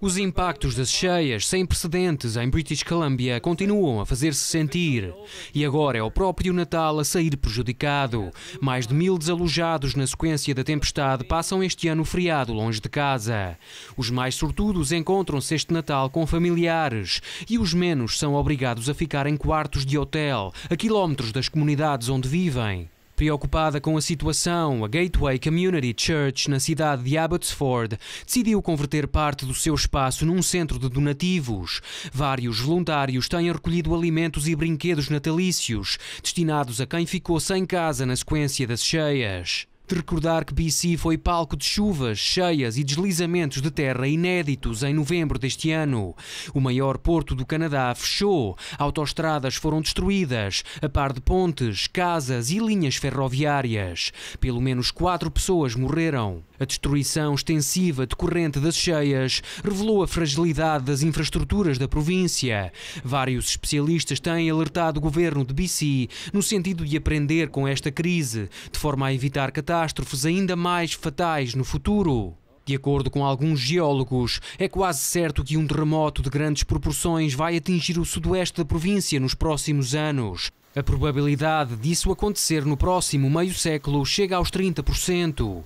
Os impactos das cheias sem precedentes em British Columbia continuam a fazer-se sentir. E agora é o próprio Natal a sair prejudicado. Mais de mil desalojados na sequência da tempestade passam este ano feriado longe de casa. Os mais sortudos encontram-se este Natal com familiares e os menos são obrigados a ficar em quartos de hotel, a quilómetros das comunidades onde vivem. Preocupada com a situação, a Gateway Community Church, na cidade de Abbotsford, decidiu converter parte do seu espaço num centro de donativos. Vários voluntários têm recolhido alimentos e brinquedos natalícios, destinados a quem ficou sem casa na sequência das cheias de recordar que BC foi palco de chuvas, cheias e deslizamentos de terra inéditos em novembro deste ano. O maior porto do Canadá fechou, autoestradas foram destruídas, a par de pontes, casas e linhas ferroviárias. Pelo menos quatro pessoas morreram. A destruição extensiva decorrente das cheias revelou a fragilidade das infraestruturas da província. Vários especialistas têm alertado o governo de BC no sentido de aprender com esta crise, de forma a evitar catástrofes catástrofes ainda mais fatais no futuro. De acordo com alguns geólogos, é quase certo que um terremoto de grandes proporções vai atingir o sudoeste da província nos próximos anos. A probabilidade disso acontecer no próximo meio século chega aos 30%.